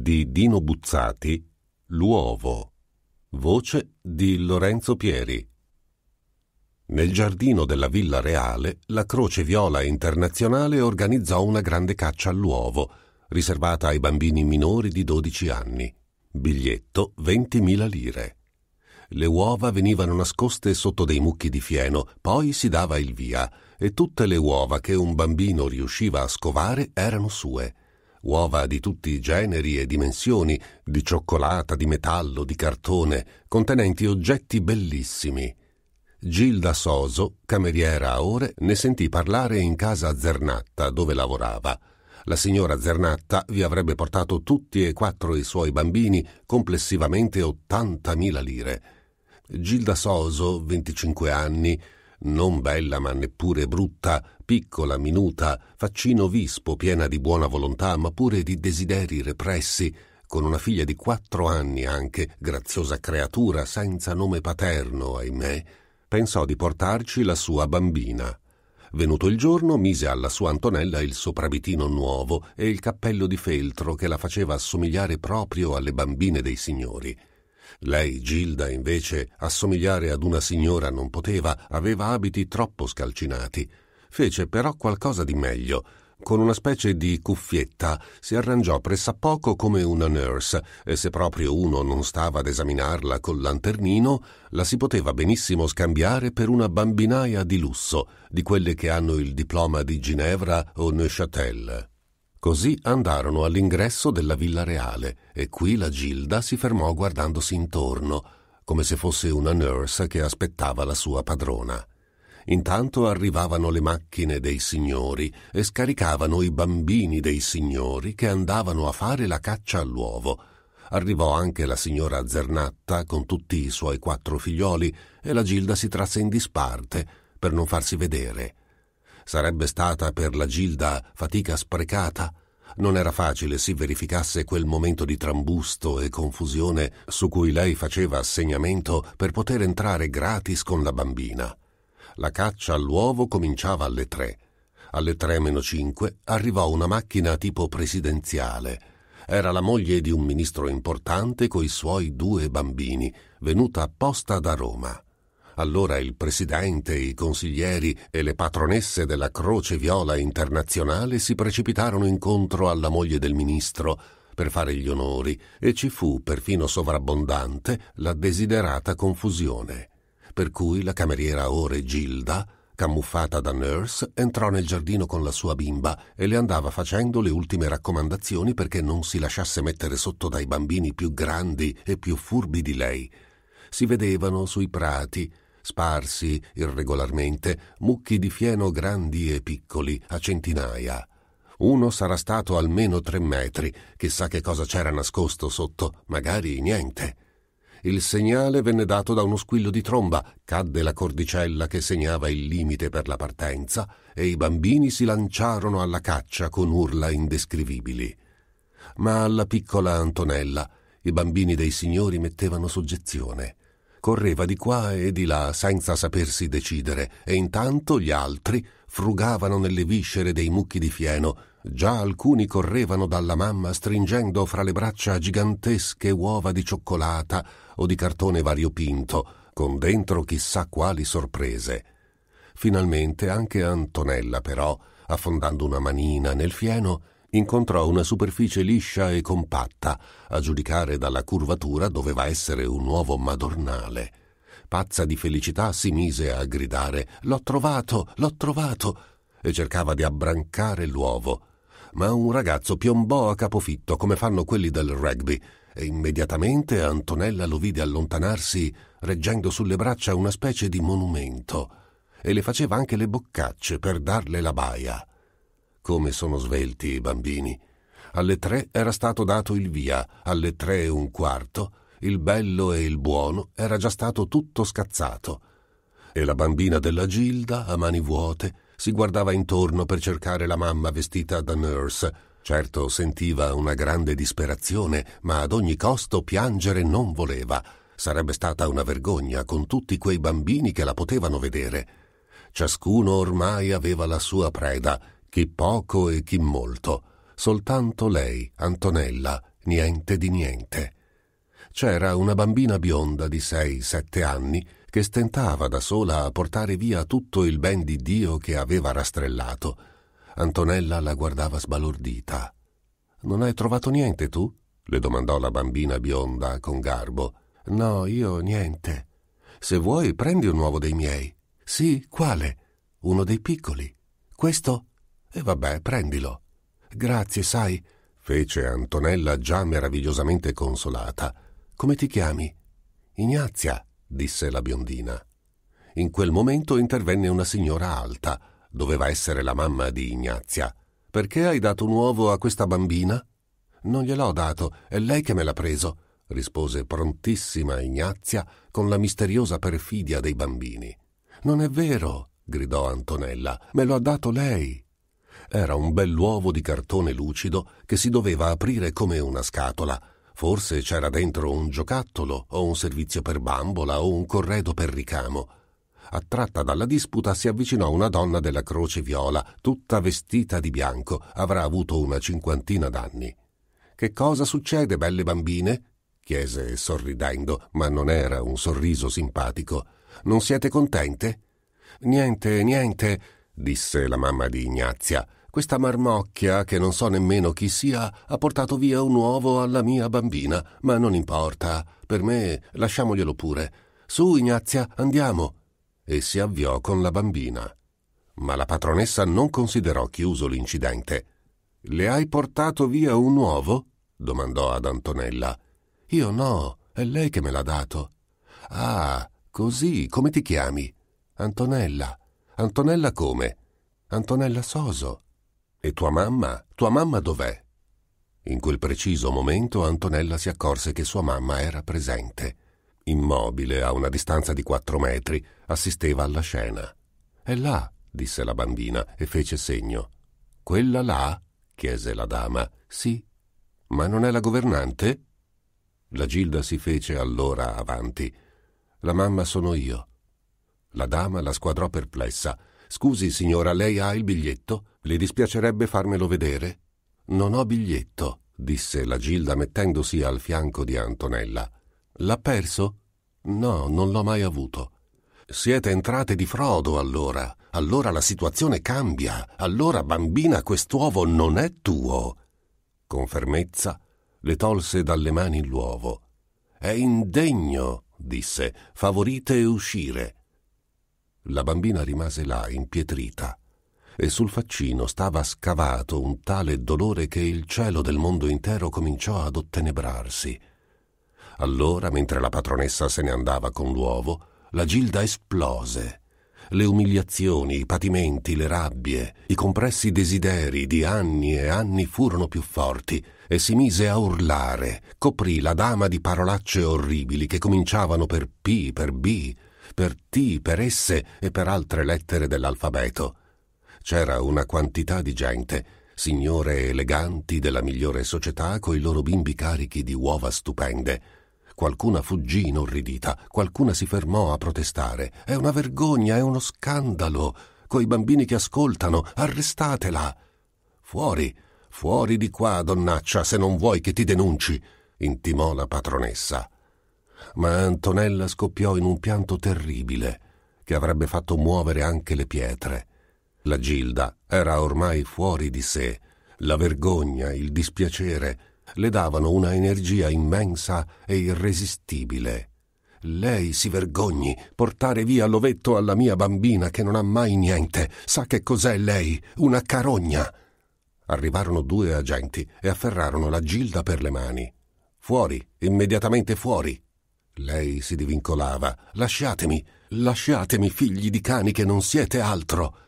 di Dino Buzzati, L'uovo. Voce di Lorenzo Pieri. Nel giardino della Villa Reale, la Croce Viola Internazionale organizzò una grande caccia all'uovo, riservata ai bambini minori di 12 anni. Biglietto 20.000 lire. Le uova venivano nascoste sotto dei mucchi di fieno, poi si dava il via e tutte le uova che un bambino riusciva a scovare erano sue uova di tutti i generi e dimensioni, di cioccolata, di metallo, di cartone, contenenti oggetti bellissimi. Gilda Soso, cameriera a ore, ne sentì parlare in casa Zernatta, dove lavorava. La signora Zernatta vi avrebbe portato tutti e quattro i suoi bambini, complessivamente 80.000 lire. Gilda Soso, 25 anni, non bella ma neppure brutta, piccola, minuta, faccino vispo, piena di buona volontà, ma pure di desideri repressi, con una figlia di quattro anni anche, graziosa creatura, senza nome paterno, ahimè, pensò di portarci la sua bambina. Venuto il giorno, mise alla sua Antonella il soprabitino nuovo e il cappello di feltro che la faceva assomigliare proprio alle bambine dei signori. Lei, Gilda, invece, assomigliare ad una signora non poteva, aveva abiti troppo scalcinati. Fece però qualcosa di meglio. Con una specie di cuffietta si arrangiò pressappoco come una nurse e se proprio uno non stava ad esaminarla col lanternino, la si poteva benissimo scambiare per una bambinaia di lusso, di quelle che hanno il diploma di Ginevra o Neuchâtel. Così andarono all'ingresso della villa reale e qui la Gilda si fermò guardandosi intorno, come se fosse una nurse che aspettava la sua padrona. Intanto arrivavano le macchine dei signori e scaricavano i bambini dei signori che andavano a fare la caccia all'uovo. Arrivò anche la signora Zernatta con tutti i suoi quattro figlioli e la Gilda si trasse in disparte per non farsi vedere. Sarebbe stata per la Gilda fatica sprecata? Non era facile si verificasse quel momento di trambusto e confusione su cui lei faceva assegnamento per poter entrare gratis con la bambina. La caccia all'uovo cominciava alle tre. Alle tre meno cinque arrivò una macchina tipo presidenziale. Era la moglie di un ministro importante coi suoi due bambini, venuta apposta da Roma. Allora il presidente, i consiglieri e le patronesse della Croce Viola Internazionale si precipitarono incontro alla moglie del ministro per fare gli onori e ci fu, perfino sovrabbondante, la desiderata confusione. Per cui la cameriera ore Gilda, camuffata da nurse, entrò nel giardino con la sua bimba e le andava facendo le ultime raccomandazioni perché non si lasciasse mettere sotto dai bambini più grandi e più furbi di lei. Si vedevano sui prati, sparsi irregolarmente mucchi di fieno grandi e piccoli a centinaia. Uno sarà stato almeno tre metri, chissà che cosa c'era nascosto sotto, magari niente. Il segnale venne dato da uno squillo di tromba, cadde la cordicella che segnava il limite per la partenza e i bambini si lanciarono alla caccia con urla indescrivibili. Ma alla piccola Antonella i bambini dei signori mettevano soggezione correva di qua e di là senza sapersi decidere, e intanto gli altri frugavano nelle viscere dei mucchi di fieno. Già alcuni correvano dalla mamma stringendo fra le braccia gigantesche uova di cioccolata o di cartone variopinto, con dentro chissà quali sorprese. Finalmente anche Antonella, però, affondando una manina nel fieno, incontrò una superficie liscia e compatta, a giudicare dalla curvatura doveva essere un uovo madornale. Pazza di felicità si mise a gridare L'ho trovato, l'ho trovato! e cercava di abbrancare l'uovo. Ma un ragazzo piombò a capofitto come fanno quelli del rugby e immediatamente Antonella lo vide allontanarsi reggendo sulle braccia una specie di monumento e le faceva anche le boccacce per darle la baia. Come sono svelti i bambini. Alle tre era stato dato il via, alle tre e un quarto il bello e il buono era già stato tutto scazzato. E la bambina della Gilda, a mani vuote, si guardava intorno per cercare la mamma vestita da nurse. Certo sentiva una grande disperazione, ma ad ogni costo piangere non voleva. Sarebbe stata una vergogna con tutti quei bambini che la potevano vedere. Ciascuno ormai aveva la sua preda chi poco e chi molto, soltanto lei, Antonella, niente di niente. C'era una bambina bionda di sei, sette anni che stentava da sola a portare via tutto il ben di Dio che aveva rastrellato. Antonella la guardava sbalordita. Non hai trovato niente tu? le domandò la bambina bionda con garbo. No, io niente. Se vuoi prendi un uovo dei miei. Sì, quale? Uno dei piccoli. Questo? E vabbè, prendilo. Grazie, sai, fece Antonella già meravigliosamente consolata. Come ti chiami? Ignazia, disse la biondina. In quel momento intervenne una signora alta. Doveva essere la mamma di Ignazia. Perché hai dato un uovo a questa bambina? Non gliel'ho dato, è lei che me l'ha preso, rispose prontissima Ignazia con la misteriosa perfidia dei bambini. Non è vero, gridò Antonella, me lo ha dato lei. Era un bell'uovo di cartone lucido che si doveva aprire come una scatola. Forse c'era dentro un giocattolo o un servizio per bambola o un corredo per ricamo. Attratta dalla disputa si avvicinò una donna della Croce Viola, tutta vestita di bianco, avrà avuto una cinquantina d'anni. Che cosa succede, belle bambine? chiese sorridendo, ma non era un sorriso simpatico. Non siete contente? Niente, niente, disse la mamma di Ignazia. Questa marmocchia, che non so nemmeno chi sia, ha portato via un uovo alla mia bambina, ma non importa. Per me, lasciamoglielo pure. Su, Ignazia, andiamo. E si avviò con la bambina. Ma la patronessa non considerò chiuso l'incidente. Le hai portato via un uovo? domandò ad Antonella. Io no, è lei che me l'ha dato. Ah, così, come ti chiami? Antonella. Antonella come? Antonella Soso. E tua mamma? Tua mamma dov'è? In quel preciso momento Antonella si accorse che sua mamma era presente. Immobile, a una distanza di quattro metri, assisteva alla scena. È là, disse la bambina e fece segno. Quella là? chiese la dama. Sì. Ma non è la governante? La Gilda si fece allora avanti. La mamma sono io. La dama la squadrò perplessa. Scusi, signora, lei ha il biglietto? Le dispiacerebbe farmelo vedere? Non ho biglietto, disse la Gilda mettendosi al fianco di Antonella. L'ha perso? No, non l'ho mai avuto. Siete entrate di frodo allora. Allora la situazione cambia. Allora, bambina, quest'uovo non è tuo. Con fermezza le tolse dalle mani l'uovo. È indegno, disse. Favorite uscire. La bambina rimase là, impietrita e sul faccino stava scavato un tale dolore che il cielo del mondo intero cominciò ad ottenebrarsi. Allora, mentre la patronessa se ne andava con l'uovo, la Gilda esplose. Le umiliazioni, i patimenti, le rabbie, i compressi desideri di anni e anni furono più forti e si mise a urlare, coprì la dama di parolacce orribili che cominciavano per P, per B, per T, per S e per altre lettere dell'alfabeto c'era una quantità di gente, signore eleganti della migliore società coi loro bimbi carichi di uova stupende. Qualcuna fuggì inorridita, qualcuna si fermò a protestare. È una vergogna, è uno scandalo. Coi bambini che ascoltano, arrestatela. Fuori, fuori di qua, donnaccia, se non vuoi che ti denunci, intimò la patronessa. Ma Antonella scoppiò in un pianto terribile, che avrebbe fatto muovere anche le pietre. La Gilda era ormai fuori di sé. La vergogna, il dispiacere le davano una energia immensa e irresistibile. Lei si vergogni, portare via l'ovetto alla mia bambina che non ha mai niente. Sa che cos'è lei? Una carogna. Arrivarono due agenti e afferrarono la Gilda per le mani. Fuori, immediatamente fuori. Lei si divincolava. Lasciatemi, lasciatemi, figli di cani che non siete altro.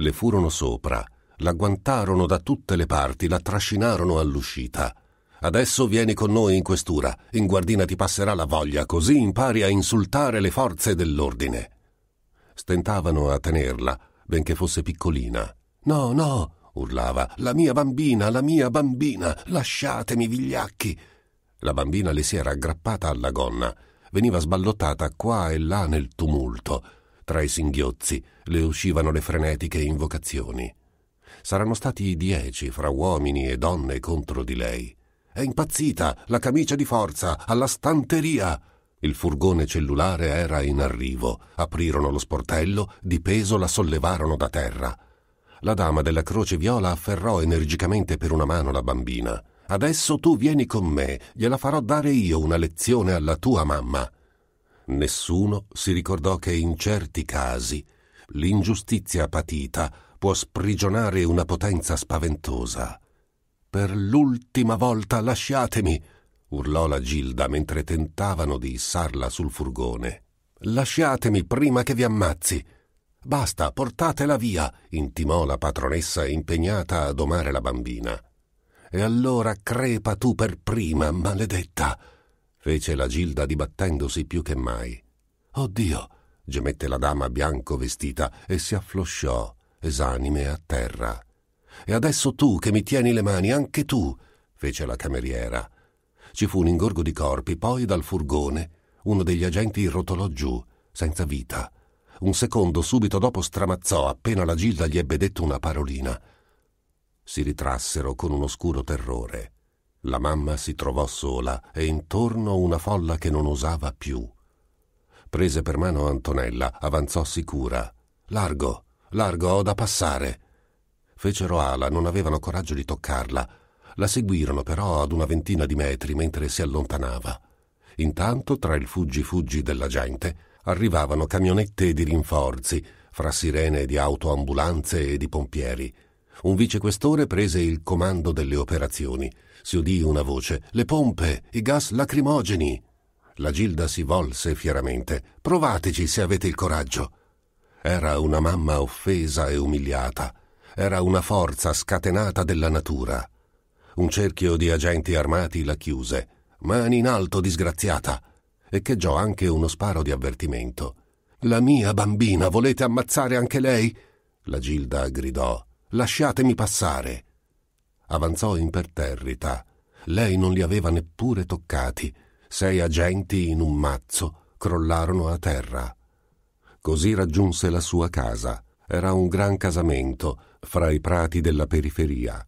Le furono sopra, l'agguantarono da tutte le parti, la trascinarono all'uscita. Adesso vieni con noi in questura, in guardina ti passerà la voglia, così impari a insultare le forze dell'ordine. Stentavano a tenerla, benché fosse piccolina. No, no, urlava, la mia bambina, la mia bambina, lasciatemi, vigliacchi. La bambina le si era aggrappata alla gonna, veniva sballottata qua e là nel tumulto. Tra i singhiozzi le uscivano le frenetiche invocazioni. Saranno stati dieci fra uomini e donne contro di lei. È impazzita, la camicia di forza, alla stanteria. Il furgone cellulare era in arrivo. Aprirono lo sportello, di peso la sollevarono da terra. La dama della croce viola afferrò energicamente per una mano la bambina. Adesso tu vieni con me, gliela farò dare io una lezione alla tua mamma nessuno si ricordò che in certi casi l'ingiustizia patita può sprigionare una potenza spaventosa. Per l'ultima volta lasciatemi! urlò la Gilda mentre tentavano di issarla sul furgone. Lasciatemi prima che vi ammazzi! Basta, portatela via! intimò la patronessa impegnata a domare la bambina. E allora crepa tu per prima, maledetta! fece la Gilda dibattendosi più che mai. Oddio! gemette la dama bianco vestita e si afflosciò, esanime a terra. E adesso tu che mi tieni le mani, anche tu, fece la cameriera. Ci fu un ingorgo di corpi, poi dal furgone uno degli agenti rotolò giù, senza vita. Un secondo subito dopo stramazzò appena la Gilda gli ebbe detto una parolina. Si ritrassero con un oscuro terrore. La mamma si trovò sola e intorno una folla che non osava più. Prese per mano Antonella, avanzò sicura. Largo, largo, ho da passare. Fecero ala, non avevano coraggio di toccarla. La seguirono però ad una ventina di metri mentre si allontanava. Intanto, tra il fuggi-fuggi della gente, arrivavano camionette di rinforzi, fra sirene di autoambulanze e di pompieri un vicequestore prese il comando delle operazioni. Si udì una voce: Le pompe, i gas lacrimogeni. La Gilda si volse fieramente. Provateci se avete il coraggio. Era una mamma offesa e umiliata. Era una forza scatenata della natura. Un cerchio di agenti armati la chiuse. Mani in alto, disgraziata. Echeggiò anche uno sparo di avvertimento. La mia bambina, volete ammazzare anche lei? La Gilda gridò Lasciatemi passare. Avanzò imperterrita. Lei non li aveva neppure toccati. Sei agenti in un mazzo crollarono a terra. Così raggiunse la sua casa. Era un gran casamento, fra i prati della periferia.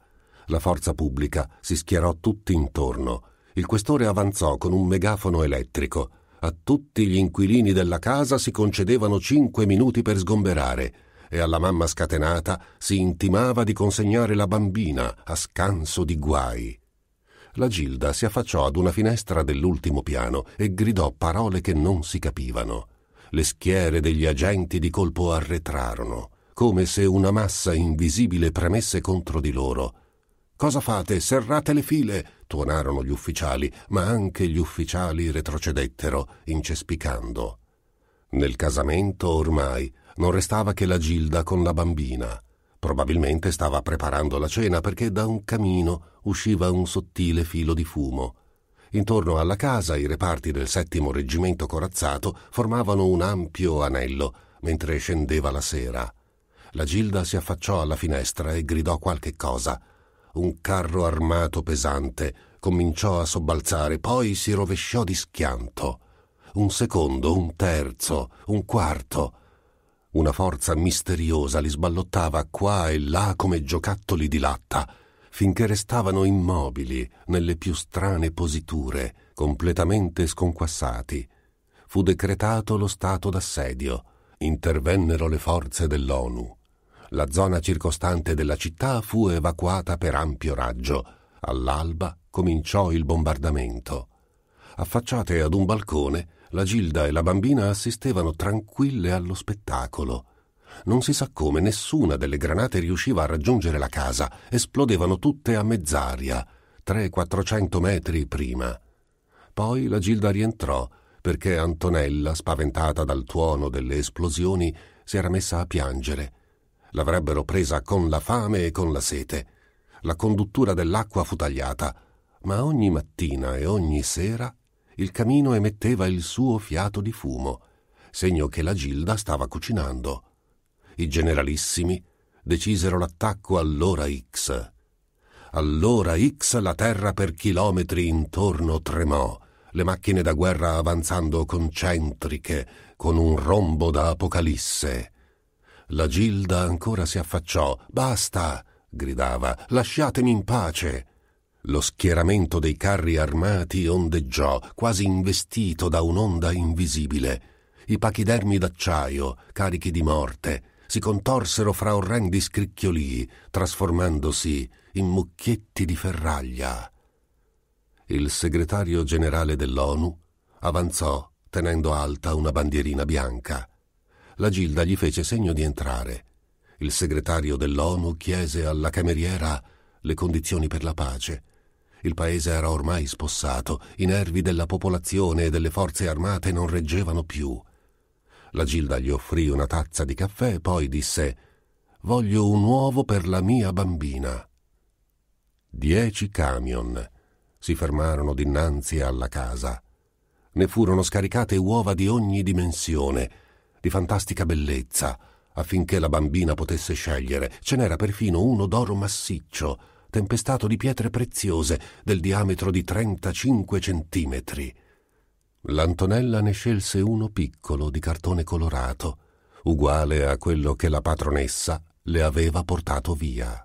La forza pubblica si schierò tutti intorno. Il questore avanzò con un megafono elettrico. A tutti gli inquilini della casa si concedevano cinque minuti per sgomberare e alla mamma scatenata si intimava di consegnare la bambina a scanso di guai. La Gilda si affacciò ad una finestra dell'ultimo piano e gridò parole che non si capivano. Le schiere degli agenti di colpo arretrarono, come se una massa invisibile premesse contro di loro. Cosa fate? Serrate le file! tuonarono gli ufficiali, ma anche gli ufficiali retrocedettero, incespicando. Nel casamento ormai non restava che la Gilda con la bambina. Probabilmente stava preparando la cena perché da un camino usciva un sottile filo di fumo. Intorno alla casa i reparti del settimo reggimento corazzato formavano un ampio anello mentre scendeva la sera. La Gilda si affacciò alla finestra e gridò qualche cosa. Un carro armato pesante cominciò a sobbalzare, poi si rovesciò di schianto. Un secondo, un terzo, un quarto. Una forza misteriosa li sballottava qua e là come giocattoli di latta, finché restavano immobili nelle più strane positure, completamente sconquassati. Fu decretato lo stato d'assedio. Intervennero le forze dell'ONU. La zona circostante della città fu evacuata per ampio raggio. All'alba cominciò il bombardamento. Affacciate ad un balcone, la Gilda e la bambina assistevano tranquille allo spettacolo. Non si sa come nessuna delle granate riusciva a raggiungere la casa, esplodevano tutte a mezz'aria, 300-400 metri prima. Poi la Gilda rientrò perché Antonella, spaventata dal tuono delle esplosioni, si era messa a piangere. L'avrebbero presa con la fame e con la sete. La conduttura dell'acqua fu tagliata, ma ogni mattina e ogni sera il camino emetteva il suo fiato di fumo, segno che la Gilda stava cucinando. I generalissimi decisero l'attacco all'ora X. All'ora X la terra per chilometri intorno tremò, le macchine da guerra avanzando concentriche, con un rombo da apocalisse. La Gilda ancora si affacciò. Basta! gridava. Lasciatemi in pace! Lo schieramento dei carri armati ondeggiò, quasi investito da un'onda invisibile. I pachidermi d'acciaio, carichi di morte, si contorsero fra orrendi scricchiolii, trasformandosi in mucchietti di ferraglia. Il segretario generale dell'ONU avanzò tenendo alta una bandierina bianca. La Gilda gli fece segno di entrare. Il segretario dell'ONU chiese alla cameriera le condizioni per la pace. Il paese era ormai spossato, i nervi della popolazione e delle forze armate non reggevano più. La Gilda gli offrì una tazza di caffè e poi disse Voglio un uovo per la mia bambina. Dieci camion si fermarono dinanzi alla casa. Ne furono scaricate uova di ogni dimensione, di fantastica bellezza, affinché la bambina potesse scegliere. Ce n'era perfino uno d'oro massiccio, tempestato di pietre preziose del diametro di 35 centimetri. L'Antonella ne scelse uno piccolo di cartone colorato, uguale a quello che la patronessa le aveva portato via.